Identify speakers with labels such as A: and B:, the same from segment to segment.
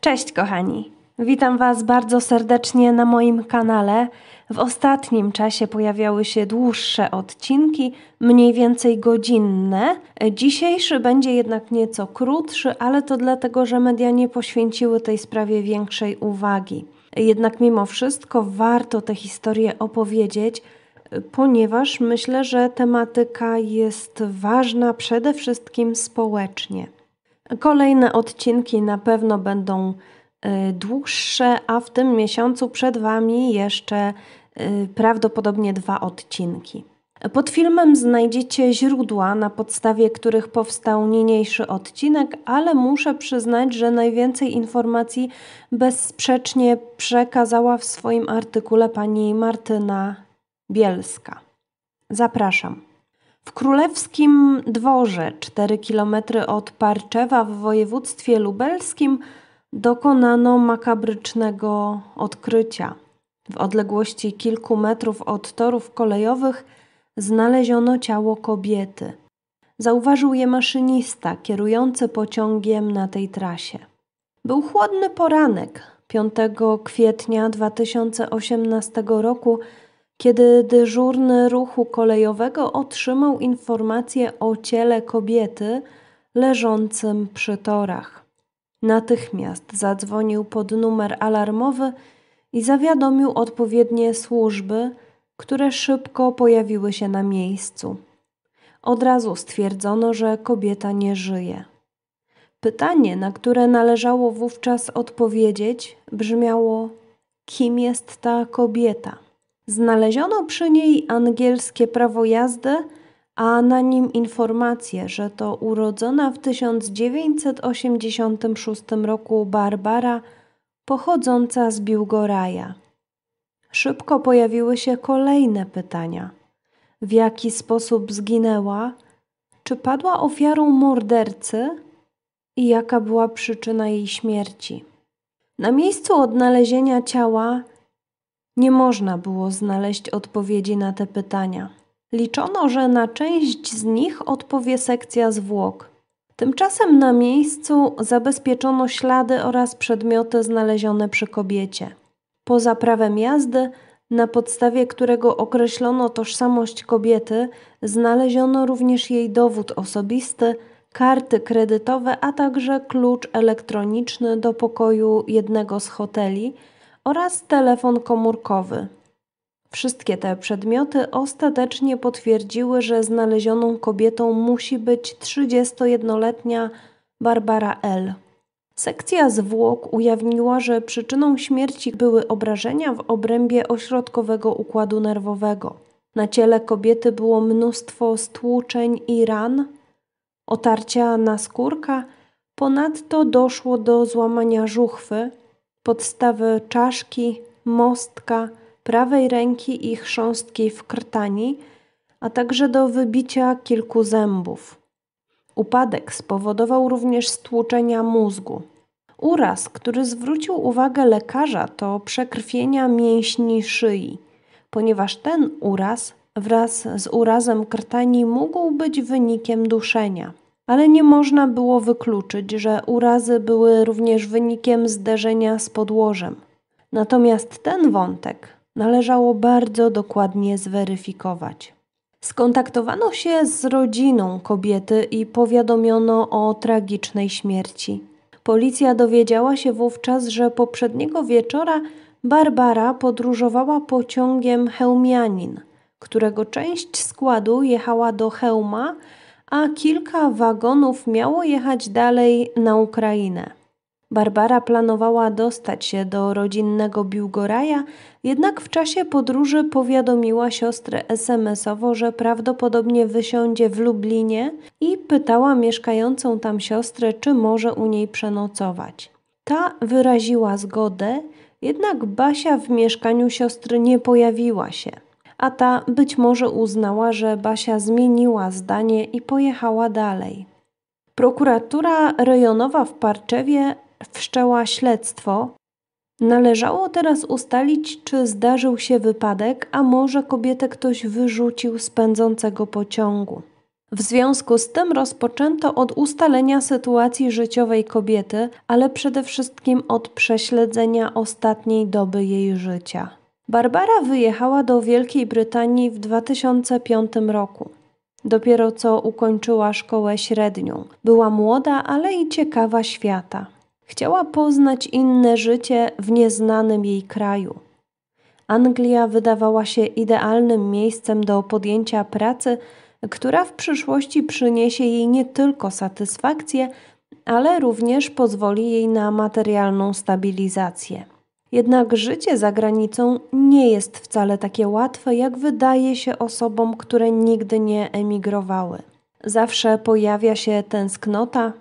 A: Cześć kochani! Witam Was bardzo serdecznie na moim kanale. W ostatnim czasie pojawiały się dłuższe odcinki, mniej więcej godzinne. Dzisiejszy będzie jednak nieco krótszy, ale to dlatego, że media nie poświęciły tej sprawie większej uwagi. Jednak mimo wszystko warto tę historię opowiedzieć, ponieważ myślę, że tematyka jest ważna przede wszystkim społecznie. Kolejne odcinki na pewno będą e, dłuższe, a w tym miesiącu przed Wami jeszcze e, prawdopodobnie dwa odcinki. Pod filmem znajdziecie źródła, na podstawie których powstał niniejszy odcinek, ale muszę przyznać, że najwięcej informacji bezsprzecznie przekazała w swoim artykule pani Martyna Bielska. Zapraszam. W królewskim dworze, 4 km od Parczewa w województwie lubelskim, dokonano makabrycznego odkrycia. W odległości kilku metrów od torów kolejowych znaleziono ciało kobiety. Zauważył je maszynista kierujący pociągiem na tej trasie. Był chłodny poranek 5 kwietnia 2018 roku kiedy dyżurny ruchu kolejowego otrzymał informację o ciele kobiety leżącym przy torach. Natychmiast zadzwonił pod numer alarmowy i zawiadomił odpowiednie służby, które szybko pojawiły się na miejscu. Od razu stwierdzono, że kobieta nie żyje. Pytanie, na które należało wówczas odpowiedzieć, brzmiało: kim jest ta kobieta? Znaleziono przy niej angielskie prawo jazdy, a na nim informację, że to urodzona w 1986 roku Barbara pochodząca z Biłgoraja. Szybko pojawiły się kolejne pytania. W jaki sposób zginęła? Czy padła ofiarą mordercy? I jaka była przyczyna jej śmierci? Na miejscu odnalezienia ciała nie można było znaleźć odpowiedzi na te pytania. Liczono, że na część z nich odpowie sekcja zwłok. Tymczasem na miejscu zabezpieczono ślady oraz przedmioty znalezione przy kobiecie. Poza prawem jazdy, na podstawie którego określono tożsamość kobiety, znaleziono również jej dowód osobisty, karty kredytowe, a także klucz elektroniczny do pokoju jednego z hoteli oraz telefon komórkowy. Wszystkie te przedmioty ostatecznie potwierdziły, że znalezioną kobietą musi być 31-letnia Barbara L. Sekcja zwłok ujawniła, że przyczyną śmierci były obrażenia w obrębie ośrodkowego układu nerwowego. Na ciele kobiety było mnóstwo stłuczeń i ran, otarcia na skórka, ponadto doszło do złamania żuchwy, podstawy czaszki, mostka, prawej ręki i chrząstki w krtani, a także do wybicia kilku zębów. Upadek spowodował również stłuczenia mózgu. Uraz, który zwrócił uwagę lekarza, to przekrwienia mięśni szyi, ponieważ ten uraz wraz z urazem krtani mógł być wynikiem duszenia ale nie można było wykluczyć, że urazy były również wynikiem zderzenia z podłożem. Natomiast ten wątek należało bardzo dokładnie zweryfikować. Skontaktowano się z rodziną kobiety i powiadomiono o tragicznej śmierci. Policja dowiedziała się wówczas, że poprzedniego wieczora Barbara podróżowała pociągiem Hełmianin, którego część składu jechała do Hełma, a kilka wagonów miało jechać dalej na Ukrainę. Barbara planowała dostać się do rodzinnego Biłgoraja, jednak w czasie podróży powiadomiła siostrę SMS-owo, że prawdopodobnie wysiądzie w Lublinie i pytała mieszkającą tam siostrę, czy może u niej przenocować. Ta wyraziła zgodę, jednak Basia w mieszkaniu siostry nie pojawiła się a ta być może uznała, że Basia zmieniła zdanie i pojechała dalej. Prokuratura rejonowa w Parczewie wszczęła śledztwo. Należało teraz ustalić, czy zdarzył się wypadek, a może kobietę ktoś wyrzucił z pędzącego pociągu. W związku z tym rozpoczęto od ustalenia sytuacji życiowej kobiety, ale przede wszystkim od prześledzenia ostatniej doby jej życia. Barbara wyjechała do Wielkiej Brytanii w 2005 roku. Dopiero co ukończyła szkołę średnią. Była młoda, ale i ciekawa świata. Chciała poznać inne życie w nieznanym jej kraju. Anglia wydawała się idealnym miejscem do podjęcia pracy, która w przyszłości przyniesie jej nie tylko satysfakcję, ale również pozwoli jej na materialną stabilizację. Jednak życie za granicą nie jest wcale takie łatwe, jak wydaje się osobom, które nigdy nie emigrowały. Zawsze pojawia się tęsknota,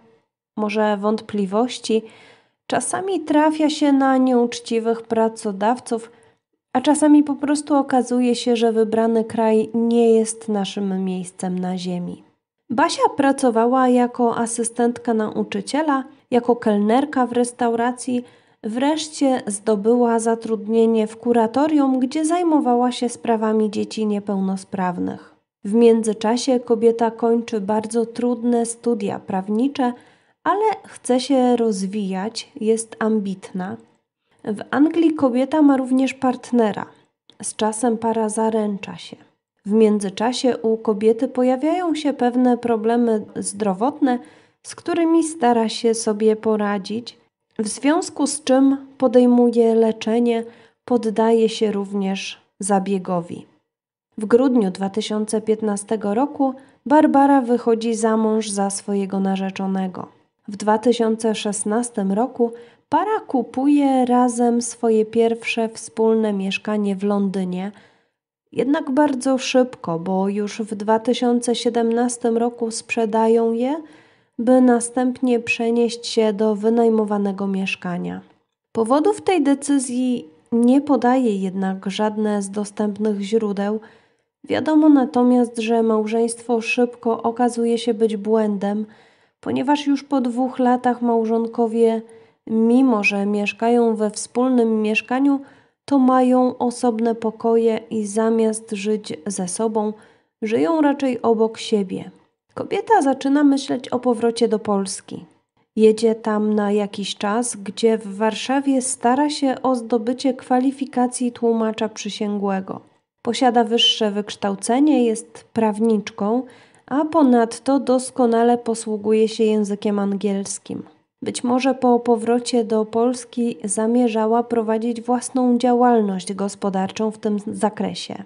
A: może wątpliwości, czasami trafia się na nieuczciwych pracodawców, a czasami po prostu okazuje się, że wybrany kraj nie jest naszym miejscem na ziemi. Basia pracowała jako asystentka nauczyciela, jako kelnerka w restauracji Wreszcie zdobyła zatrudnienie w kuratorium, gdzie zajmowała się sprawami dzieci niepełnosprawnych. W międzyczasie kobieta kończy bardzo trudne studia prawnicze, ale chce się rozwijać, jest ambitna. W Anglii kobieta ma również partnera. Z czasem para zaręcza się. W międzyczasie u kobiety pojawiają się pewne problemy zdrowotne, z którymi stara się sobie poradzić, w związku z czym podejmuje leczenie, poddaje się również zabiegowi. W grudniu 2015 roku Barbara wychodzi za mąż za swojego narzeczonego. W 2016 roku para kupuje razem swoje pierwsze wspólne mieszkanie w Londynie, jednak bardzo szybko, bo już w 2017 roku sprzedają je by następnie przenieść się do wynajmowanego mieszkania. Powodów tej decyzji nie podaje jednak żadne z dostępnych źródeł. Wiadomo natomiast, że małżeństwo szybko okazuje się być błędem, ponieważ już po dwóch latach małżonkowie, mimo że mieszkają we wspólnym mieszkaniu, to mają osobne pokoje i zamiast żyć ze sobą, żyją raczej obok siebie. Kobieta zaczyna myśleć o powrocie do Polski. Jedzie tam na jakiś czas, gdzie w Warszawie stara się o zdobycie kwalifikacji tłumacza przysięgłego. Posiada wyższe wykształcenie, jest prawniczką, a ponadto doskonale posługuje się językiem angielskim. Być może po powrocie do Polski zamierzała prowadzić własną działalność gospodarczą w tym zakresie.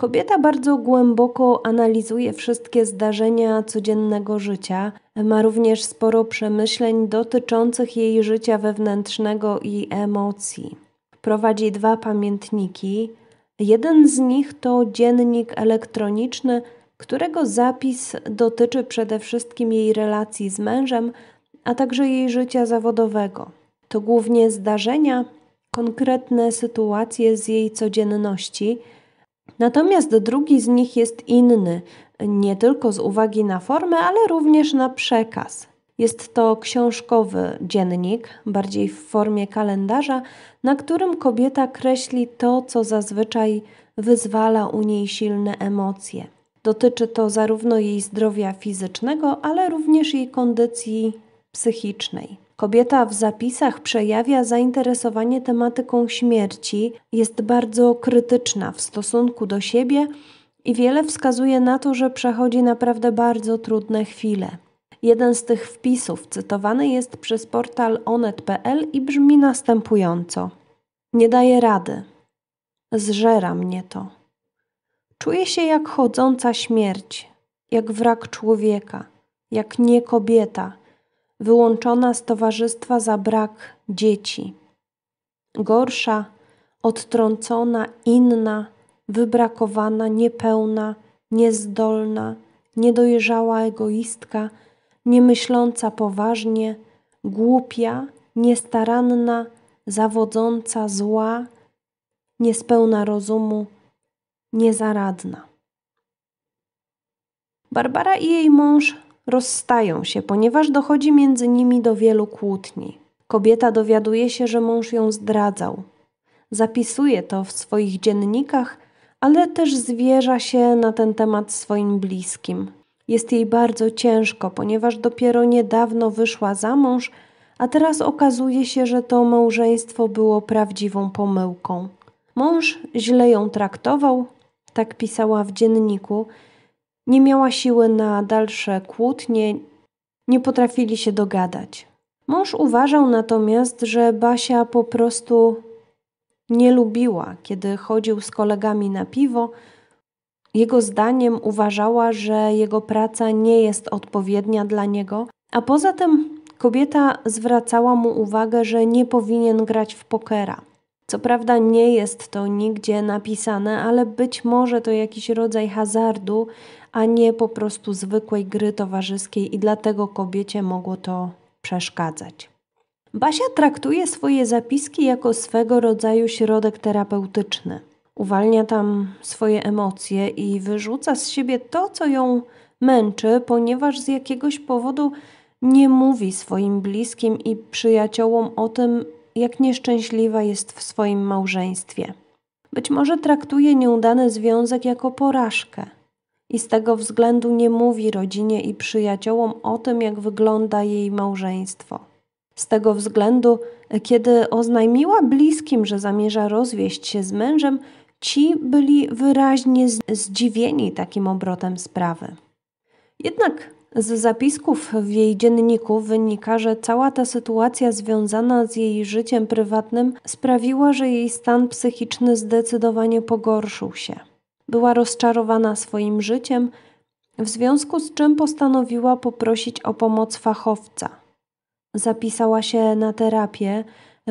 A: Kobieta bardzo głęboko analizuje wszystkie zdarzenia codziennego życia, ma również sporo przemyśleń dotyczących jej życia wewnętrznego i emocji. Prowadzi dwa pamiętniki. Jeden z nich to dziennik elektroniczny, którego zapis dotyczy przede wszystkim jej relacji z mężem, a także jej życia zawodowego. To głównie zdarzenia, konkretne sytuacje z jej codzienności Natomiast drugi z nich jest inny, nie tylko z uwagi na formę, ale również na przekaz. Jest to książkowy dziennik, bardziej w formie kalendarza, na którym kobieta kreśli to, co zazwyczaj wyzwala u niej silne emocje. Dotyczy to zarówno jej zdrowia fizycznego, ale również jej kondycji psychicznej. Kobieta w zapisach przejawia zainteresowanie tematyką śmierci, jest bardzo krytyczna w stosunku do siebie i wiele wskazuje na to, że przechodzi naprawdę bardzo trudne chwile. Jeden z tych wpisów cytowany jest przez portal onet.pl i brzmi następująco: Nie daję rady. Zżera mnie to. Czuję się jak chodząca śmierć, jak wrak człowieka, jak nie kobieta, wyłączona z towarzystwa za brak dzieci. Gorsza, odtrącona, inna, wybrakowana, niepełna, niezdolna, niedojrzała egoistka, niemyśląca poważnie, głupia, niestaranna, zawodząca, zła, niespełna rozumu, niezaradna. Barbara i jej mąż rozstają się, ponieważ dochodzi między nimi do wielu kłótni. Kobieta dowiaduje się, że mąż ją zdradzał. Zapisuje to w swoich dziennikach, ale też zwierza się na ten temat swoim bliskim. Jest jej bardzo ciężko, ponieważ dopiero niedawno wyszła za mąż, a teraz okazuje się, że to małżeństwo było prawdziwą pomyłką. Mąż źle ją traktował, tak pisała w dzienniku, nie miała siły na dalsze kłótnie, nie potrafili się dogadać. Mąż uważał natomiast, że Basia po prostu nie lubiła, kiedy chodził z kolegami na piwo. Jego zdaniem uważała, że jego praca nie jest odpowiednia dla niego, a poza tym kobieta zwracała mu uwagę, że nie powinien grać w pokera. Co prawda nie jest to nigdzie napisane, ale być może to jakiś rodzaj hazardu, a nie po prostu zwykłej gry towarzyskiej i dlatego kobiecie mogło to przeszkadzać. Basia traktuje swoje zapiski jako swego rodzaju środek terapeutyczny. Uwalnia tam swoje emocje i wyrzuca z siebie to, co ją męczy, ponieważ z jakiegoś powodu nie mówi swoim bliskim i przyjaciołom o tym, jak nieszczęśliwa jest w swoim małżeństwie. Być może traktuje nieudany związek jako porażkę i z tego względu nie mówi rodzinie i przyjaciołom o tym, jak wygląda jej małżeństwo. Z tego względu, kiedy oznajmiła bliskim, że zamierza rozwieść się z mężem, ci byli wyraźnie zdziwieni takim obrotem sprawy. Jednak z zapisków w jej dzienniku wynika, że cała ta sytuacja związana z jej życiem prywatnym sprawiła, że jej stan psychiczny zdecydowanie pogorszył się była rozczarowana swoim życiem, w związku z czym postanowiła poprosić o pomoc fachowca. Zapisała się na terapię,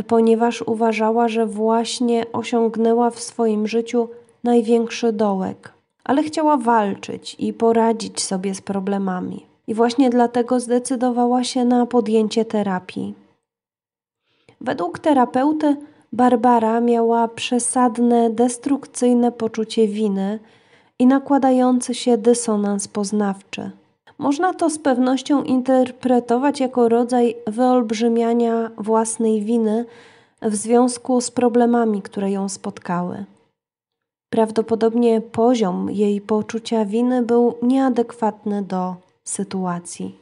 A: ponieważ uważała, że właśnie osiągnęła w swoim życiu największy dołek, ale chciała walczyć i poradzić sobie z problemami. I właśnie dlatego zdecydowała się na podjęcie terapii. Według terapeuty, Barbara miała przesadne, destrukcyjne poczucie winy i nakładający się dysonans poznawczy. Można to z pewnością interpretować jako rodzaj wyolbrzymiania własnej winy w związku z problemami, które ją spotkały. Prawdopodobnie poziom jej poczucia winy był nieadekwatny do sytuacji.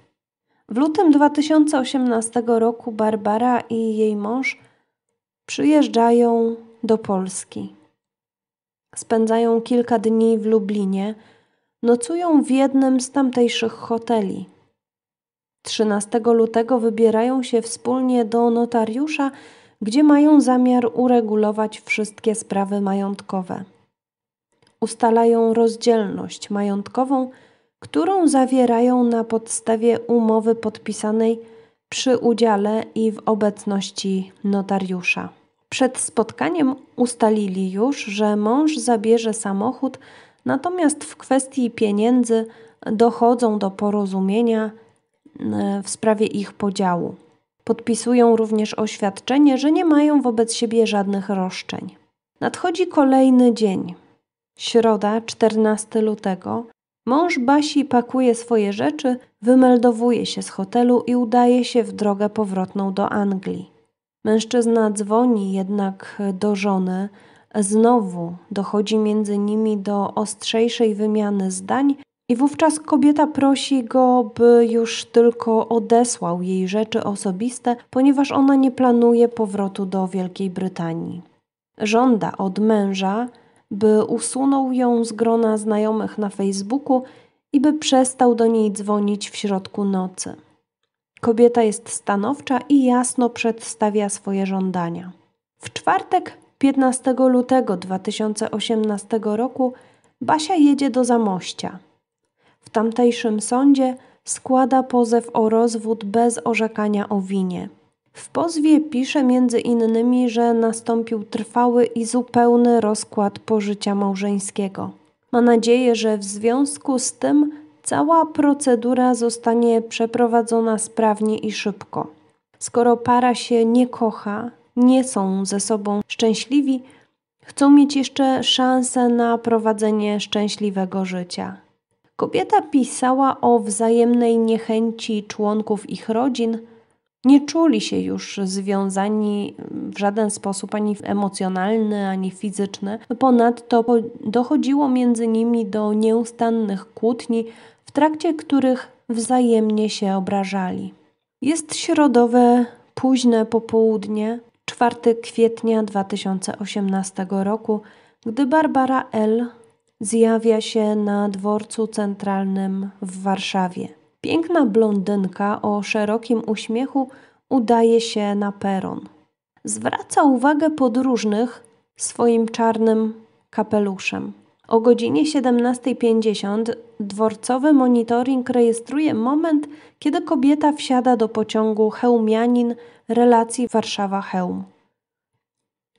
A: W lutym 2018 roku Barbara i jej mąż Przyjeżdżają do Polski. Spędzają kilka dni w Lublinie, nocują w jednym z tamtejszych hoteli. 13 lutego wybierają się wspólnie do notariusza, gdzie mają zamiar uregulować wszystkie sprawy majątkowe. Ustalają rozdzielność majątkową, którą zawierają na podstawie umowy podpisanej przy udziale i w obecności notariusza. Przed spotkaniem ustalili już, że mąż zabierze samochód, natomiast w kwestii pieniędzy dochodzą do porozumienia w sprawie ich podziału. Podpisują również oświadczenie, że nie mają wobec siebie żadnych roszczeń. Nadchodzi kolejny dzień. Środa, 14 lutego. Mąż Basi pakuje swoje rzeczy, wymeldowuje się z hotelu i udaje się w drogę powrotną do Anglii. Mężczyzna dzwoni jednak do żony, znowu dochodzi między nimi do ostrzejszej wymiany zdań, i wówczas kobieta prosi go, by już tylko odesłał jej rzeczy osobiste, ponieważ ona nie planuje powrotu do Wielkiej Brytanii. Żąda od męża, by usunął ją z grona znajomych na Facebooku i by przestał do niej dzwonić w środku nocy. Kobieta jest stanowcza i jasno przedstawia swoje żądania. W czwartek 15 lutego 2018 roku Basia jedzie do Zamościa. W tamtejszym sądzie składa pozew o rozwód bez orzekania o winie. W pozwie pisze między innymi, że nastąpił trwały i zupełny rozkład pożycia małżeńskiego. Ma nadzieję, że w związku z tym cała procedura zostanie przeprowadzona sprawnie i szybko. Skoro para się nie kocha, nie są ze sobą szczęśliwi, chcą mieć jeszcze szansę na prowadzenie szczęśliwego życia. Kobieta pisała o wzajemnej niechęci członków ich rodzin. Nie czuli się już związani w żaden sposób ani emocjonalny, ani fizyczny. Ponadto dochodziło między nimi do nieustannych kłótni, trakcie których wzajemnie się obrażali. Jest środowe, późne popołudnie, 4 kwietnia 2018 roku, gdy Barbara L. zjawia się na dworcu centralnym w Warszawie. Piękna blondynka o szerokim uśmiechu udaje się na peron. Zwraca uwagę podróżnych swoim czarnym kapeluszem. O godzinie 17.50 dworcowy monitoring rejestruje moment, kiedy kobieta wsiada do pociągu Hełmianin relacji warszawa hełm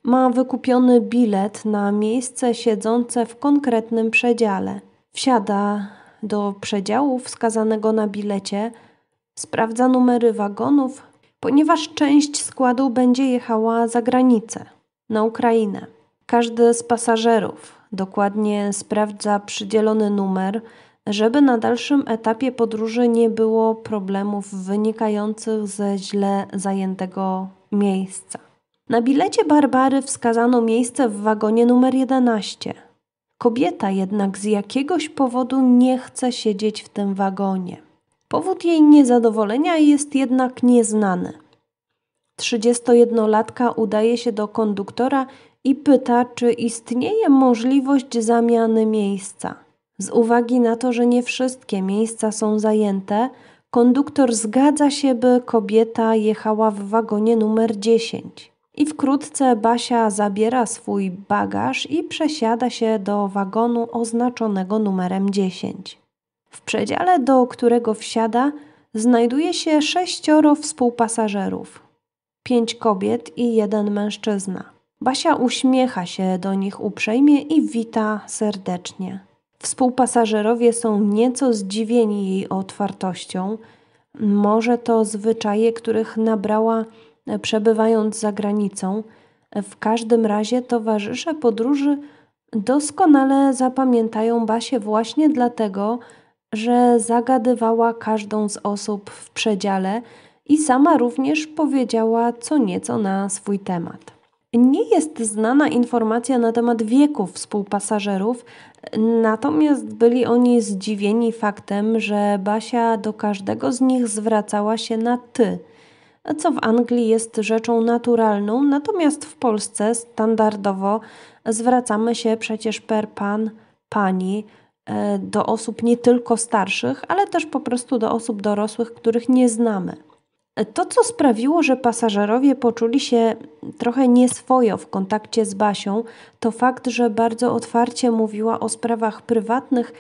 A: Ma wykupiony bilet na miejsce siedzące w konkretnym przedziale. Wsiada do przedziału wskazanego na bilecie, sprawdza numery wagonów, ponieważ część składu będzie jechała za granicę, na Ukrainę. Każdy z pasażerów dokładnie sprawdza przydzielony numer, żeby na dalszym etapie podróży nie było problemów wynikających ze źle zajętego miejsca. Na bilecie Barbary wskazano miejsce w wagonie numer 11. Kobieta jednak z jakiegoś powodu nie chce siedzieć w tym wagonie. Powód jej niezadowolenia jest jednak nieznany. 31-latka udaje się do konduktora i pyta, czy istnieje możliwość zamiany miejsca. Z uwagi na to, że nie wszystkie miejsca są zajęte, konduktor zgadza się, by kobieta jechała w wagonie numer 10. I wkrótce Basia zabiera swój bagaż i przesiada się do wagonu oznaczonego numerem 10. W przedziale, do którego wsiada, znajduje się sześcioro współpasażerów, pięć kobiet i jeden mężczyzna. Basia uśmiecha się do nich uprzejmie i wita serdecznie. Współpasażerowie są nieco zdziwieni jej otwartością. Może to zwyczaje, których nabrała e, przebywając za granicą. W każdym razie towarzysze podróży doskonale zapamiętają Basię właśnie dlatego, że zagadywała każdą z osób w przedziale, i sama również powiedziała co nieco na swój temat. Nie jest znana informacja na temat wieków współpasażerów, natomiast byli oni zdziwieni faktem, że Basia do każdego z nich zwracała się na ty, co w Anglii jest rzeczą naturalną, natomiast w Polsce standardowo zwracamy się przecież per pan, pani e, do osób nie tylko starszych, ale też po prostu do osób dorosłych, których nie znamy. To, co sprawiło, że pasażerowie poczuli się trochę nieswojo w kontakcie z Basią, to fakt, że bardzo otwarcie mówiła o sprawach prywatnych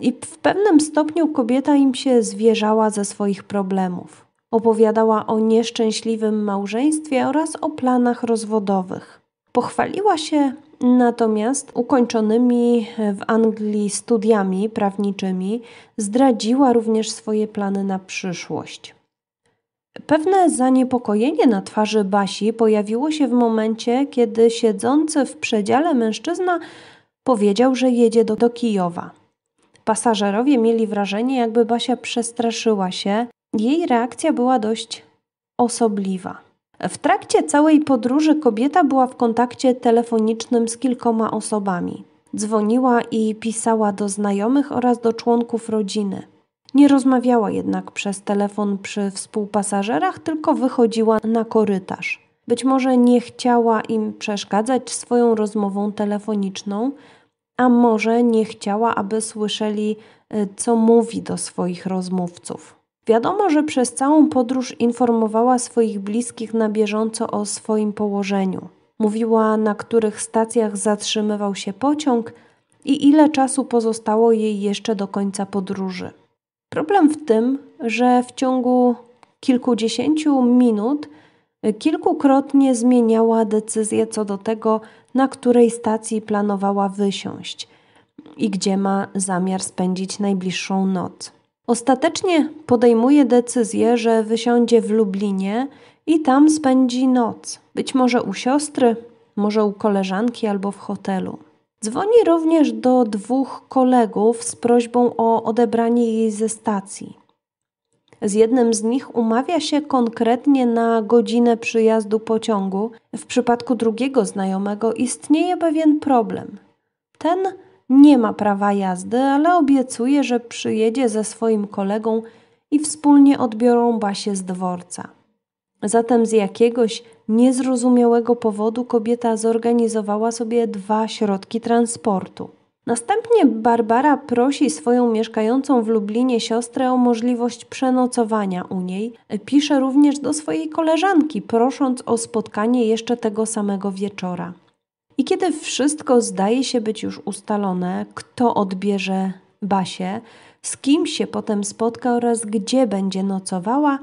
A: i w pewnym stopniu kobieta im się zwierzała ze swoich problemów. Opowiadała o nieszczęśliwym małżeństwie oraz o planach rozwodowych. Pochwaliła się natomiast ukończonymi w Anglii studiami prawniczymi, zdradziła również swoje plany na przyszłość. Pewne zaniepokojenie na twarzy Basi pojawiło się w momencie, kiedy siedzący w przedziale mężczyzna powiedział, że jedzie do, do Kijowa. Pasażerowie mieli wrażenie, jakby Basia przestraszyła się. Jej reakcja była dość osobliwa. W trakcie całej podróży kobieta była w kontakcie telefonicznym z kilkoma osobami. Dzwoniła i pisała do znajomych oraz do członków rodziny. Nie rozmawiała jednak przez telefon przy współpasażerach, tylko wychodziła na korytarz. Być może nie chciała im przeszkadzać swoją rozmową telefoniczną, a może nie chciała, aby słyszeli, y, co mówi do swoich rozmówców. Wiadomo, że przez całą podróż informowała swoich bliskich na bieżąco o swoim położeniu. Mówiła, na których stacjach zatrzymywał się pociąg i ile czasu pozostało jej jeszcze do końca podróży. Problem w tym, że w ciągu kilkudziesięciu minut kilkukrotnie zmieniała decyzję co do tego, na której stacji planowała wysiąść i gdzie ma zamiar spędzić najbliższą noc. Ostatecznie podejmuje decyzję, że wysiądzie w Lublinie i tam spędzi noc. Być może u siostry, może u koleżanki albo w hotelu. Dzwoni również do dwóch kolegów z prośbą o odebranie jej ze stacji. Z jednym z nich umawia się konkretnie na godzinę przyjazdu pociągu. W przypadku drugiego znajomego istnieje pewien problem. Ten nie ma prawa jazdy, ale obiecuje, że przyjedzie ze swoim kolegą i wspólnie odbiorą Basię z dworca. Zatem z jakiegoś niezrozumiałego powodu kobieta zorganizowała sobie dwa środki transportu. Następnie Barbara prosi swoją mieszkającą w Lublinie siostrę o możliwość przenocowania u niej. Pisze również do swojej koleżanki, prosząc o spotkanie jeszcze tego samego wieczora. I kiedy wszystko zdaje się być już ustalone, kto odbierze Basie, z kim się potem spotka oraz gdzie będzie nocowała,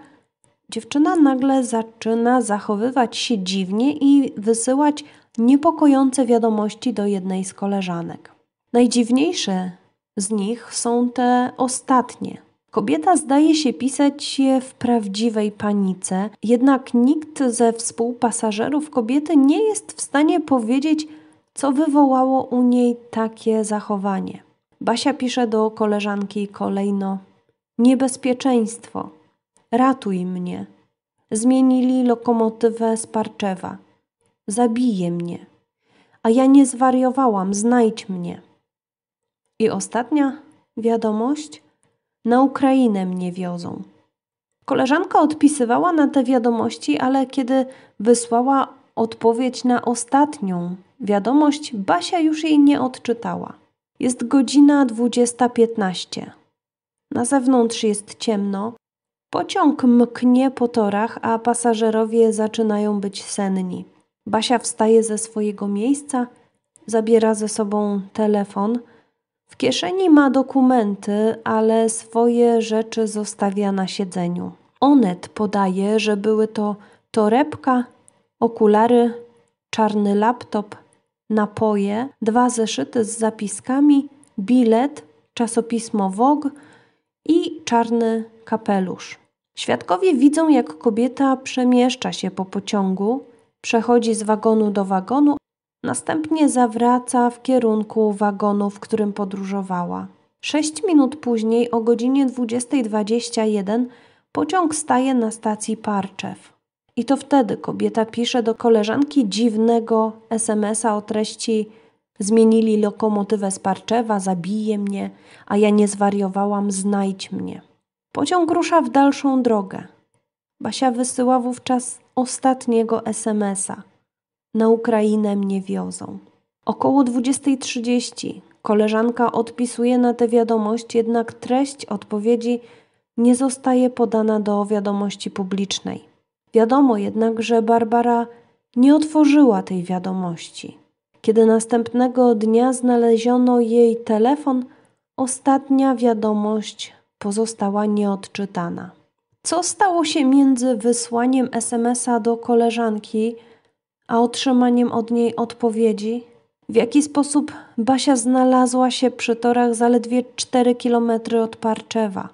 A: Dziewczyna nagle zaczyna zachowywać się dziwnie i wysyłać niepokojące wiadomości do jednej z koleżanek. Najdziwniejsze z nich są te ostatnie. Kobieta zdaje się pisać je w prawdziwej panice, jednak nikt ze współpasażerów kobiety nie jest w stanie powiedzieć, co wywołało u niej takie zachowanie. Basia pisze do koleżanki kolejno: Niebezpieczeństwo ratuj mnie. Zmienili lokomotywę z Parczewa. Zabije mnie. A ja nie zwariowałam, znajdź mnie. I ostatnia wiadomość? Na Ukrainę mnie wiozą. Koleżanka odpisywała na te wiadomości, ale kiedy wysłała odpowiedź na ostatnią wiadomość, Basia już jej nie odczytała. Jest godzina 20.15. Na zewnątrz jest ciemno, Pociąg mknie po torach, a pasażerowie zaczynają być senni. Basia wstaje ze swojego miejsca, zabiera ze sobą telefon. W kieszeni ma dokumenty, ale swoje rzeczy zostawia na siedzeniu. Onet podaje, że były to torebka, okulary, czarny laptop, napoje, dwa zeszyty z zapiskami, bilet, czasopismo Vogue, i czarny kapelusz. Świadkowie widzą, jak kobieta przemieszcza się po pociągu, przechodzi z wagonu do wagonu, następnie zawraca w kierunku wagonu, w którym podróżowała. Sześć minut później, o godzinie 20.21, pociąg staje na stacji Parczew. I to wtedy kobieta pisze do koleżanki dziwnego SMS-a o treści Zmienili lokomotywę z Parczewa, zabije mnie, a ja nie zwariowałam, znajdź mnie. Pociąg rusza w dalszą drogę. Basia wysyła wówczas ostatniego SMS-a. Na Ukrainę mnie wiozą. Około 20.30 koleżanka odpisuje na tę wiadomość, jednak treść odpowiedzi nie zostaje podana do wiadomości publicznej. Wiadomo jednak, że Barbara nie otworzyła tej wiadomości. Kiedy następnego dnia znaleziono jej telefon, ostatnia wiadomość pozostała nieodczytana. Co stało się między wysłaniem SMS-a do koleżanki, a otrzymaniem od niej odpowiedzi? W jaki sposób Basia znalazła się przy torach zaledwie 4 km od Parczewa?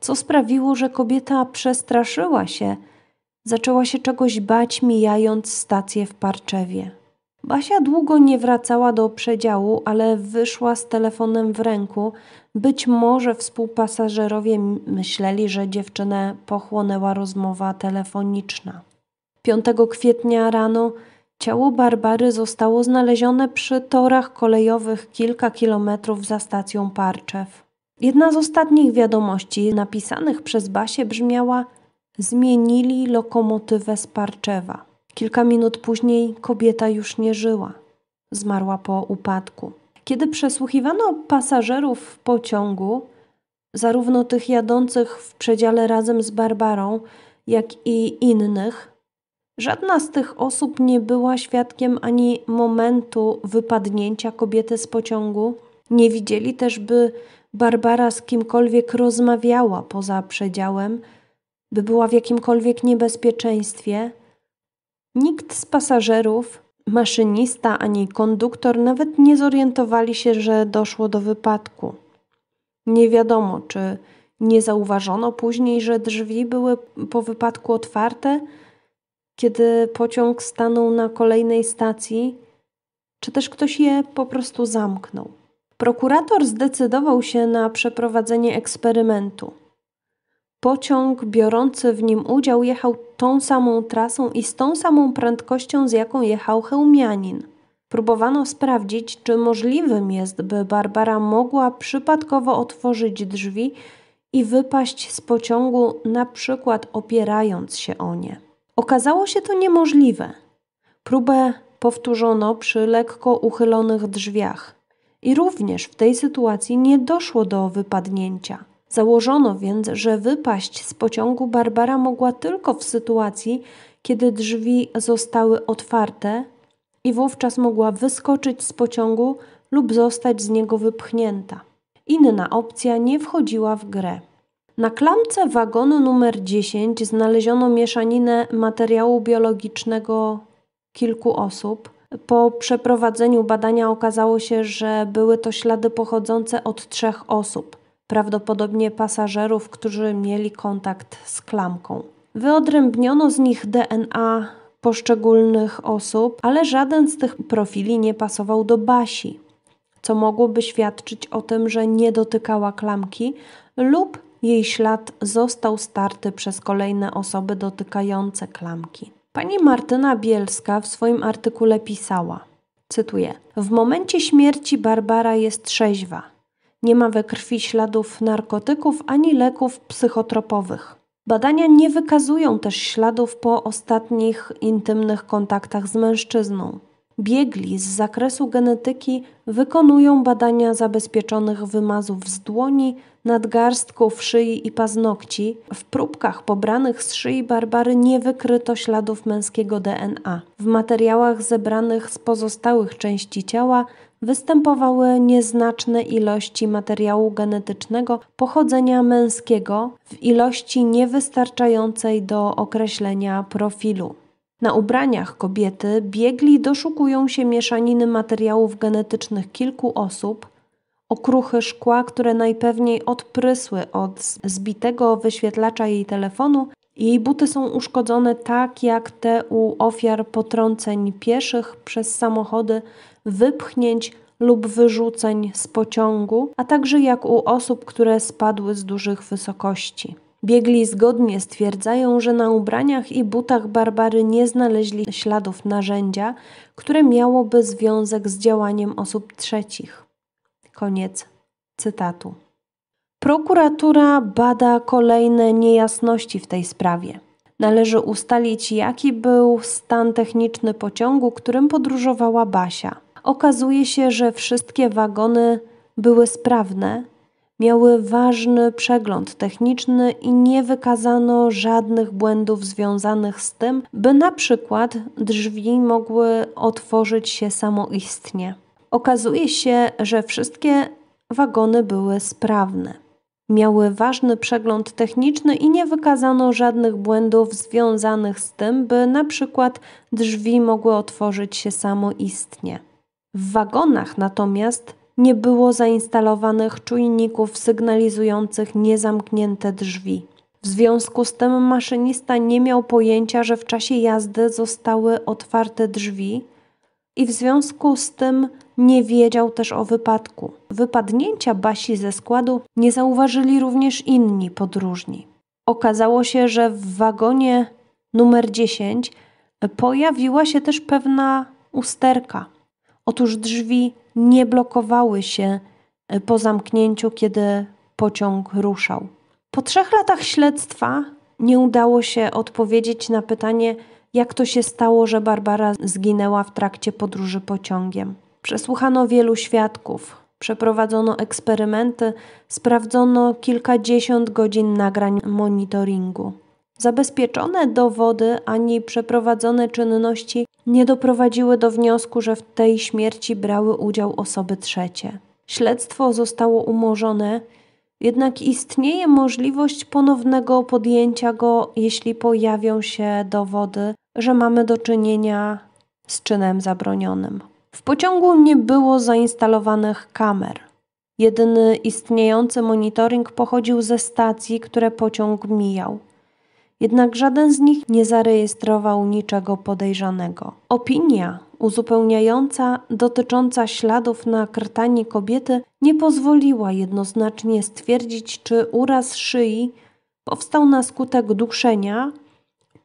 A: Co sprawiło, że kobieta przestraszyła się, zaczęła się czegoś bać, mijając stację w Parczewie? Basia długo nie wracała do przedziału, ale wyszła z telefonem w ręku. Być może współpasażerowie myśleli, że dziewczynę pochłonęła rozmowa telefoniczna. 5 kwietnia rano ciało Barbary zostało znalezione przy torach kolejowych kilka kilometrów za stacją Parczew. Jedna z ostatnich wiadomości napisanych przez Basię brzmiała: Zmienili lokomotywę z Parczewa. Kilka minut później kobieta już nie żyła. Zmarła po upadku. Kiedy przesłuchiwano pasażerów w pociągu, zarówno tych jadących w przedziale razem z Barbarą, jak i innych, żadna z tych osób nie była świadkiem ani momentu wypadnięcia kobiety z pociągu. Nie widzieli też, by Barbara z kimkolwiek rozmawiała poza przedziałem, by była w jakimkolwiek niebezpieczeństwie Nikt z pasażerów, maszynista ani konduktor nawet nie zorientowali się, że doszło do wypadku. Nie wiadomo, czy nie zauważono później, że drzwi były po wypadku otwarte, kiedy pociąg stanął na kolejnej stacji, czy też ktoś je po prostu zamknął. Prokurator zdecydował się na przeprowadzenie eksperymentu. Pociąg biorący w nim udział jechał tą samą trasą i z tą samą prędkością, z jaką jechał Hełmianin. Próbowano sprawdzić, czy możliwym jest, by Barbara mogła przypadkowo otworzyć drzwi i wypaść z pociągu, na przykład opierając się o nie. Okazało się to niemożliwe. Próbę powtórzono przy lekko uchylonych drzwiach i również w tej sytuacji nie doszło do wypadnięcia. Założono więc, że wypaść z pociągu Barbara mogła tylko w sytuacji, kiedy drzwi zostały otwarte i wówczas mogła wyskoczyć z pociągu lub zostać z niego wypchnięta. Inna opcja nie wchodziła w grę. Na klamce wagonu numer 10 znaleziono mieszaninę materiału biologicznego kilku osób. Po przeprowadzeniu badania okazało się, że były to ślady pochodzące od trzech osób prawdopodobnie pasażerów, którzy mieli kontakt z klamką. Wyodrębniono z nich DNA poszczególnych osób, ale żaden z tych profili nie pasował do Basi, co mogłoby świadczyć o tym, że nie dotykała klamki lub jej ślad został starty przez kolejne osoby dotykające klamki. Pani Martyna Bielska w swoim artykule pisała, cytuję: W momencie śmierci Barbara jest trzeźwa nie ma we krwi śladów narkotyków ani leków psychotropowych. Badania nie wykazują też śladów po ostatnich intymnych kontaktach z mężczyzną. Biegli z zakresu genetyki wykonują badania zabezpieczonych wymazów z dłoni, nadgarstków, szyi i paznokci. W próbkach pobranych z szyi Barbary nie wykryto śladów męskiego DNA. W materiałach zebranych z pozostałych części ciała występowały nieznaczne ilości materiału genetycznego pochodzenia męskiego w ilości niewystarczającej do określenia profilu. Na ubraniach kobiety biegli doszukują się mieszaniny materiałów genetycznych kilku osób, okruchy szkła, które najpewniej odprysły od zbitego wyświetlacza jej telefonu. Jej buty są uszkodzone tak jak te u ofiar potrąceń pieszych przez samochody wypchnięć lub wyrzuceń z pociągu, a także jak u osób, które spadły z dużych wysokości. Biegli zgodnie stwierdzają, że na ubraniach i butach Barbary nie znaleźli śladów narzędzia, które miałoby związek z działaniem osób trzecich. Koniec cytatu. Prokuratura bada kolejne niejasności w tej sprawie. Należy ustalić, jaki był stan techniczny pociągu, którym podróżowała Basia okazuje się, że wszystkie wagony były sprawne, miały ważny przegląd techniczny i nie wykazano żadnych błędów związanych z tym, by na przykład drzwi mogły otworzyć się samoistnie. Okazuje się, że wszystkie wagony były sprawne. Miały ważny przegląd techniczny i nie wykazano żadnych błędów związanych z tym, by na przykład drzwi mogły otworzyć się samoistnie. W wagonach natomiast nie było zainstalowanych czujników sygnalizujących niezamknięte drzwi. W związku z tym maszynista nie miał pojęcia, że w czasie jazdy zostały otwarte drzwi i w związku z tym nie wiedział też o wypadku. Wypadnięcia Basi ze składu nie zauważyli również inni podróżni. Okazało się, że w wagonie numer 10 pojawiła się też pewna usterka. Otóż drzwi nie blokowały się e, po zamknięciu, kiedy pociąg ruszał. Po trzech latach śledztwa nie udało się odpowiedzieć na pytanie, jak to się stało, że Barbara zginęła w trakcie podróży pociągiem. Przesłuchano wielu świadków, przeprowadzono eksperymenty, sprawdzono kilkadziesiąt godzin nagrań monitoringu. Zabezpieczone dowody ani przeprowadzone czynności nie doprowadziły do wniosku, że w tej śmierci brały udział osoby trzecie. Śledztwo zostało umorzone, jednak istnieje możliwość ponownego podjęcia go, jeśli pojawią się dowody, że mamy do czynienia z czynem zabronionym. W pociągu nie było zainstalowanych kamer. Jedyny istniejący monitoring pochodził ze stacji, które pociąg mijał jednak żaden z nich nie zarejestrował niczego podejrzanego. Opinia uzupełniająca dotycząca śladów na krtanie kobiety nie pozwoliła jednoznacznie stwierdzić, czy uraz szyi powstał na skutek duszenia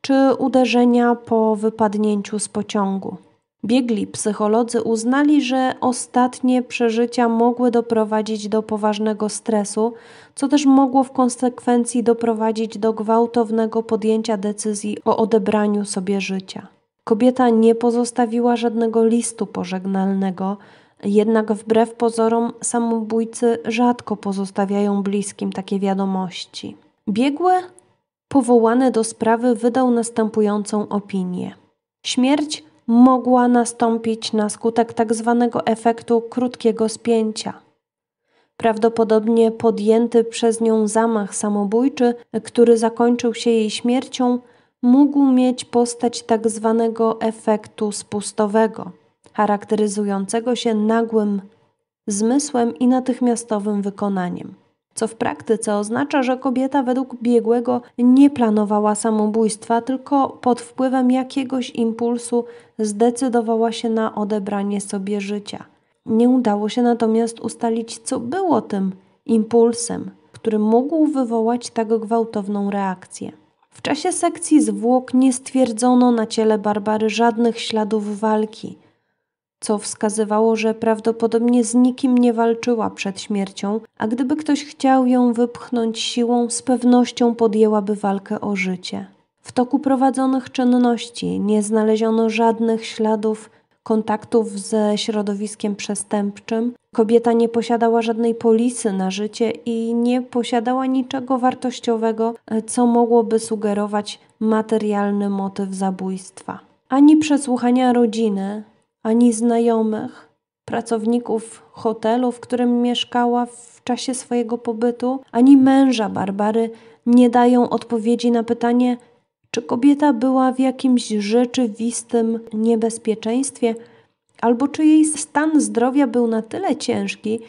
A: czy uderzenia po wypadnięciu z pociągu. Biegli psycholodzy uznali, że ostatnie przeżycia mogły doprowadzić do poważnego stresu, co też mogło w konsekwencji doprowadzić do gwałtownego podjęcia decyzji o odebraniu sobie życia. Kobieta nie pozostawiła żadnego listu pożegnalnego, jednak wbrew pozorom samobójcy rzadko pozostawiają bliskim takie wiadomości. Biegły, powołany do sprawy, wydał następującą opinię. Śmierć mogła nastąpić na skutek tzw. Tak efektu krótkiego spięcia prawdopodobnie podjęty przez nią zamach samobójczy, który zakończył się jej śmiercią, mógł mieć postać tak zwanego efektu spustowego, charakteryzującego się nagłym zmysłem i natychmiastowym wykonaniem. Co w praktyce oznacza, że kobieta według biegłego nie planowała samobójstwa, tylko pod wpływem jakiegoś impulsu zdecydowała się na odebranie sobie życia. Nie udało się natomiast ustalić, co było tym impulsem, który mógł wywołać tak gwałtowną reakcję. W czasie sekcji zwłok nie stwierdzono na ciele Barbary żadnych śladów walki, co wskazywało, że prawdopodobnie z nikim nie walczyła przed śmiercią, a gdyby ktoś chciał ją wypchnąć siłą, z pewnością podjęłaby walkę o życie. W toku prowadzonych czynności nie znaleziono żadnych śladów kontaktów ze środowiskiem przestępczym. Kobieta nie posiadała żadnej polisy na życie i nie posiadała niczego wartościowego, co mogłoby sugerować materialny motyw zabójstwa. Ani przesłuchania rodziny, ani znajomych, pracowników hotelu, w którym mieszkała w czasie swojego pobytu, ani męża Barbary nie dają odpowiedzi na pytanie, czy kobieta była w jakimś rzeczywistym niebezpieczeństwie, albo czy jej stan zdrowia był na tyle ciężki,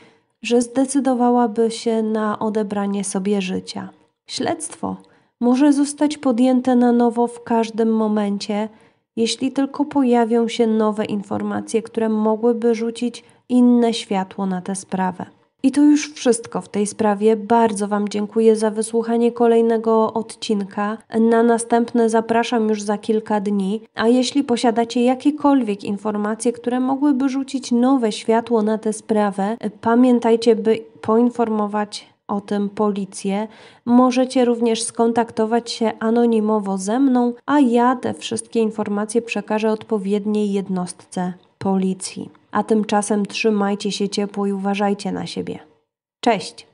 A: że zdecydowałaby się na odebranie sobie życia? Śledztwo może zostać podjęte na nowo w każdym momencie, jeśli tylko pojawią się nowe informacje, które mogłyby rzucić inne światło na tę sprawę. I to już wszystko w tej sprawie. Bardzo Wam dziękuję za wysłuchanie kolejnego odcinka. Na następne zapraszam już za kilka dni. A jeśli posiadacie jakiekolwiek informacje, które mogłyby rzucić nowe światło na tę sprawę, pamiętajcie, by poinformować o tym policję. Możecie również skontaktować się anonimowo ze mną, a ja te wszystkie informacje przekażę odpowiedniej jednostce policji a tymczasem trzymajcie się ciepło i uważajcie na siebie. Cześć!